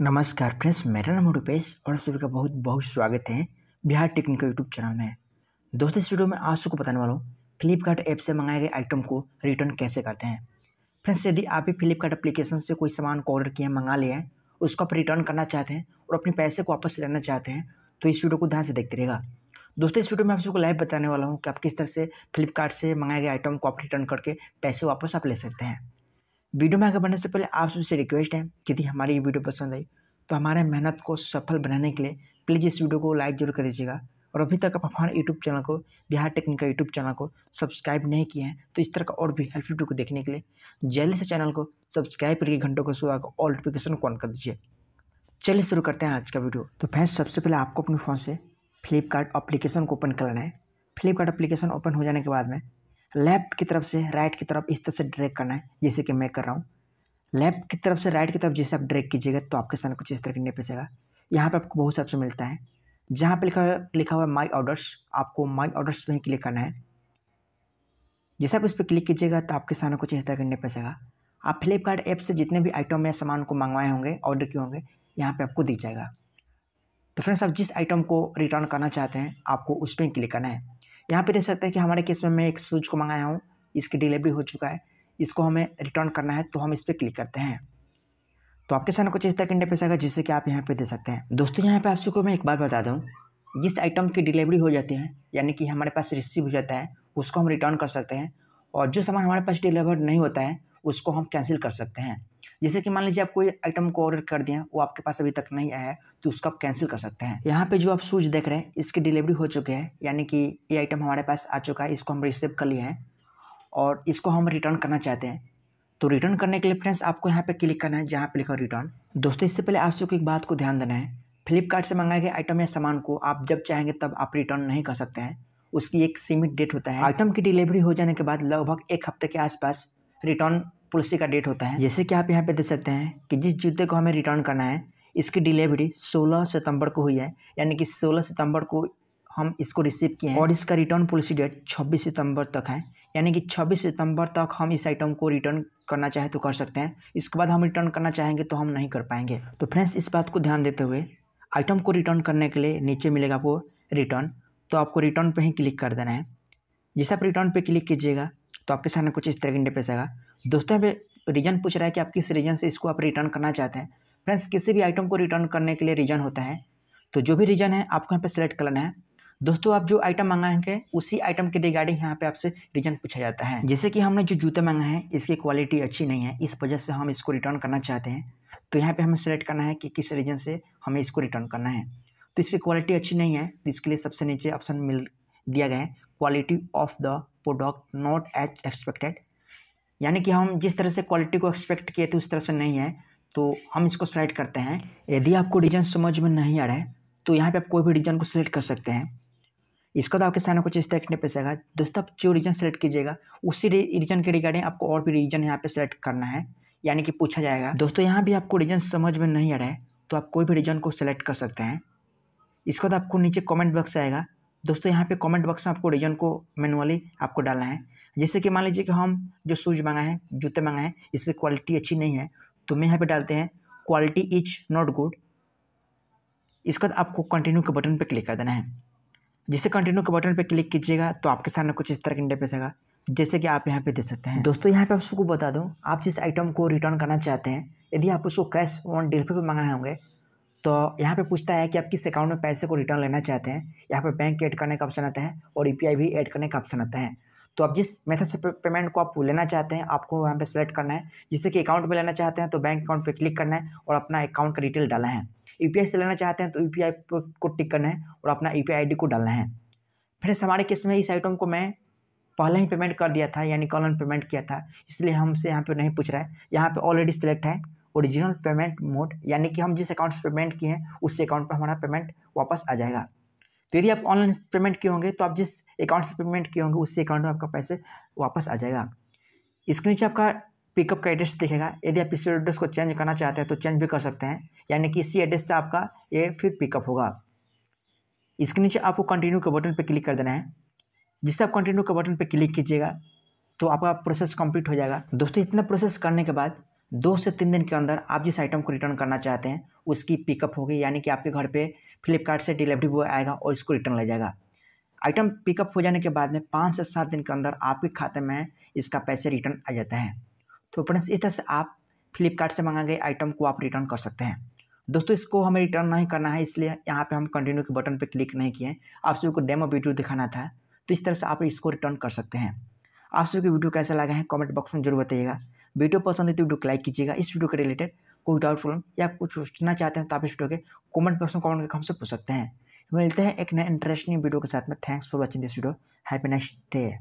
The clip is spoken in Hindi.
नमस्कार फ्रेंड्स मेरा नाम रूपेश और सभी का बहुत बहुत स्वागत है बिहार टेक्निकल यूट्यूब चैनल में दोस्तों इस वीडियो में आप सबको बताने वाला हूँ फ्लिपकार्ट ऐप से मंगाए गए आइटम को रिटर्न कैसे करते हैं फ्रेंड्स यदि आप भी फ्लिपकार्ट एप्लीकेशन से कोई सामान को ऑर्डर किया मंगा लिया है उसको आप रिटर्न करना चाहते हैं और अपने पैसे को वापस लेना चाहते हैं तो इस वीडियो को ध्यान से देखते रहेगा दोस्तों इस वीडियो में आप सबको लाइव बताने वाला हूँ कि आप किस तरह से फ्लिपकार्ट से मंगाए गए आइटम को आप रिटर्न करके पैसे वापस आप ले सकते हैं वीडियो में आगे बढ़ने से पहले आप सबसे रिक्वेस्ट है यदि हमारी ये वीडियो पसंद आई तो हमारे मेहनत को सफल बनाने के लिए प्लीज़ इस वीडियो को लाइक जरूर कर दीजिएगा और अभी तक आप हमारे यूट्यूब चैनल को बिहार टेक्निकल यूट्यूब चैनल को सब्सक्राइब नहीं किए हैं तो इस तरह का और भी हेल्प वीडियो को देखने के लिए जल्दी से चैनल को सब्सक्राइब करके घंटों को सुबह को ऑल नोटिफिकेशन को ऑन कर दीजिए चलिए शुरू करते हैं आज का वीडियो तो फैंस सबसे पहले आपको अपने फ़ोन से फ्लिपकार्ट अप्लीकेशन को ओपन करना है फ्लिपकार्ट अप्लीकेशन ओपन हो जाने के बाद में लेफ्ट की तरफ से राइट की तरफ इस तरह से ड्रैग करना है जैसे कि मैं कर रहा हूँ लेफ्ट की तरफ से राइट की तरफ जैसे आप ड्रैग कीजिएगा तो आपके सामने कुछ इस तरह की नेपेसेगा यहाँ पर आपको बहुत सा ऑप्शन मिलता है जहाँ पर लिखा लिखा हुआ है माई ऑर्डर्स आपको माई ऑर्डर्स वहीं क्लिक करना है जैसे आप उस पर क्लिक कीजिएगा तो आपके सामने कुछ इस तरह का नेपेसेगा आप फ्लिपकार्ट ऐप से जितने भी आइटम या सामान को मंगवाए होंगे ऑर्डर किए होंगे यहाँ पे आपको दिख जाएगा तो फ्रेंड्स आप जिस आइटम को रिटर्न करना चाहते हैं आपको उस पर क्लिक करना है यहाँ पे देख सकते हैं कि हमारे केस में मैं एक स्विच को मंगाया हूँ इसकी डिलीवरी हो चुका है इसको हमें रिटर्न करना है तो हम इस पर क्लिक करते हैं तो आपके सामने कुछ इस तरह का इंटरफेस आएगा जिससे कि आप यहाँ पे दे सकते हैं दोस्तों यहाँ पे आप सबको मैं एक बात बता दूँ जिस आइटम की डिलीवरी हो जाती है यानी कि हमारे पास रिसीव हो जाता है उसको हम रिटर्न कर सकते हैं और जो सामान हमारे पास डिलीवर नहीं होता है उसको हम कैंसिल कर सकते हैं जैसे कि मान लीजिए आप कोई आइटम को ऑर्डर कर दिया वो आपके पास अभी तक नहीं आया है तो उसको आप कैंसिल कर सकते हैं यहाँ पे जो आप शूज़ देख रहे हैं इसकी डिलीवरी हो चुकी है यानी कि ये आइटम हमारे पास आ चुका है इसको हम रिसीव कर लिए हैं और इसको हम रिटर्न करना चाहते हैं तो रिटर्न करने के लिए फ्रेंड्स आपको यहाँ पे क्लिक करना है जहाँ पे लिखा रिटर्न दोस्तों इससे पहले आप सबको एक बात को ध्यान देना है फ्लिपकार्ट से मंगाए गए आइटम या सामान को आप जब चाहेंगे तब आप रिटर्न नहीं कर सकते हैं उसकी एक सीमित डेट होता है आइटम की डिलीवरी हो जाने के बाद लगभग एक हफ्ते के आसपास रिटर्न पॉलिसी का डेट होता है जैसे कि आप यहाँ पे देख सकते हैं कि जिस जूते को हमें रिटर्न करना है इसकी डिलीवरी 16 सितंबर को हुई है यानी कि 16 सितंबर को हम इसको रिसीव किए हैं और इसका रिटर्न पॉलिसी डेट 26 सितंबर तक है यानी कि 26 सितंबर तक हम इस आइटम को रिटर्न करना चाहें तो कर सकते हैं इसके बाद हम रिटर्न करना चाहेंगे तो हम नहीं कर पाएंगे तो फ्रेंड्स इस बात को ध्यान देते हुए आइटम को रिटर्न करने के लिए नीचे मिलेगा आपको रिटर्न तो आपको रिटर्न पर ही क्लिक कर देना है जैसे आप रिटर्न पर क्लिक कीजिएगा तो आपके सामने कुछ इस तरह का इंटरफेस आएगा दोस्तों यहाँ पे रीजन पूछ रहा है कि आप किस रीजन से इसको आप रिटर्न करना चाहते हैं फ्रेंड्स किसी भी आइटम को रिटर्न करने के लिए रीजन होता है तो जो भी रीजन है आपको यहाँ पे सेलेक्ट करना है दोस्तों आप जो आइटम मंगाएंगे उसी आइटम के रिगार्डिंग यहाँ पे आपसे रीजन पूछा जाता है जैसे कि हमने जो जूते मंगाए हैं इसकी क्वालिटी अच्छी नहीं है इस वजह से हम इसको रिटर्न करना चाहते हैं तो यहाँ पे हमें सेलेक्ट करना है कि किस रीजन से हमें इसको रिटर्न करना है तो इसकी क्वालिटी अच्छी नहीं है तो इसके लिए सबसे नीचे ऑप्शन मिल दिया गया है quality of the product not as expected यानी कि हम जिस तरह से क्वालिटी को एक्सपेक्ट किए थे उस तरह से नहीं है तो हम इसको सेलेक्ट करते हैं यदि आपको रीजन समझ में नहीं आ रहा है तो यहाँ पे आप कोई भी रीजन को सिलेक्ट कर सकते हैं इसका तो आपके सामने कुछ इस तरह पैसेगा दोस्तों आप जो रीजन सेलेक्ट कीजिएगा उसी रीजन के रिगार्डिंग आपको और भी रीजन यहाँ पे सेलेक्ट करना है यानी कि पूछा जाएगा दोस्तों यहाँ भी आपको रीजन समझ में नहीं आ रहा है तो आप कोई भी रीजन को सिलेक्ट कर सकते हैं इसका तो आपको नीचे कमेंट बॉक्स आएगा दोस्तों यहाँ पे कमेंट बॉक्स में आपको रीजन को मैनुअली आपको डालना है जैसे कि मान लीजिए कि हम जो शूज़ मंगाए हैं जूते मंगाए हैं इसकी क्वालिटी अच्छी नहीं है तो मैं यहाँ पे डालते हैं क्वालिटी इज नॉट गुड इसके बाद आपको कंटिन्यू के बटन पर क्लिक कर देना है जैसे कंटिन्यू के बटन पर क्लिक कीजिएगा तो आपके सामने कुछ इस तरह का इंटरफेस पैसेगा जैसे कि आप यहाँ पर दे सकते हैं दोस्तों यहाँ पर आप सबको बता दूँ आप जिस आइटम को रिटर्न करना चाहते हैं यदि आप उसको कैश ऑन डिलीवरी पर मंगाए होंगे तो यहाँ पे पूछता है कि आप किस अकाउंट में पैसे को रिटर्न लेना चाहते हैं यहाँ पे बैंक ऐड करने का ऑप्शन आता है और यू भी ऐड करने का ऑप्शन आता है तो आप जिस मेथड से पेमेंट को आप लेना चाहते हैं आपको वहाँ पे सेलेक्ट करना है जिससे कि अकाउंट में लेना चाहते हैं तो बैंक अकाउंट पर क्लिक करना है और अपना अकाउंट का डिटेल डालना है यू से लेना चाहते हैं तो यू को टिक करना है और अपना यू पी को डालना है फिर हमारे केस में इस आइटम को मैं पहले ही पेमेंट कर दिया था यानी कॉल पेमेंट किया था इसलिए हमसे यहाँ पर नहीं पूछ रहा है यहाँ पर ऑलरेडी सिलेक्ट है ओरिजिनल पेमेंट मोड यानी कि हम जिस अकाउंट से पेमेंट किए हैं उस अकाउंट पर हमारा पेमेंट वापस आ जाएगा तो यदि आप ऑनलाइन पेमेंट किए होंगे तो आप जिस अकाउंट से पेमेंट किए होंगे उसी अकाउंट में आपका पैसे वापस आ जाएगा इसके नीचे आपका पिकअप का एड्रेस दिखेगा यदि आप इसी एड्रेस को चेंज करना चाहते हैं तो चेंज भी कर सकते हैं यानी कि इसी एड्रेस से आपका ये फिर पिकअप होगा इसके नीचे आपको कंटिन्यू के बटन पर क्लिक कर देना है जिससे आप कंटिन्यू के बटन पर क्लिक कीजिएगा तो आपका प्रोसेस कंप्लीट हो जाएगा दोस्तों इतना प्रोसेस करने के बाद दो से तीन दिन के अंदर आप जिस आइटम को रिटर्न करना चाहते हैं उसकी पिकअप होगी यानी कि आपके घर पे फ्लिपकार्ट से डिलीवरी बॉय आएगा और इसको रिटर्न ले जाएगा आइटम पिकअप हो जाने के बाद में पाँच से सात दिन के अंदर आपके खाते में इसका पैसे रिटर्न आ जाता है तो फ्रेंड्स इस तरह से आप फ्लिपकार्ट से मंगाए गए आइटम को आप रिटर्न कर सकते हैं दोस्तों इसको हमें रिटर्न नहीं करना है इसलिए यहाँ पर हम कंटिन्यू के बटन पर क्लिक नहीं किए आप सभी को डेमो वीडियो दिखाना था तो इस तरह से आप इसको रिटर्न कर सकते हैं आप सभी को वीडियो कैसा लगा है कॉमेंट बॉक्स में जरूर बताइएगा वीडियो पसंद है तो वीडियो को लाइक कीजिएगा इस वीडियो के रिलेटेड कोई डाउट प्रॉब्लम या कुछ पूछना चाहते हैं तो आप इस वीडियो के कमेंट बॉक्स में कमेंट करके हमसे पूछ सकते हैं मिलते हैं एक नए इंटरेस्टिंग वीडियो के साथ में thanks for watching this video happy next day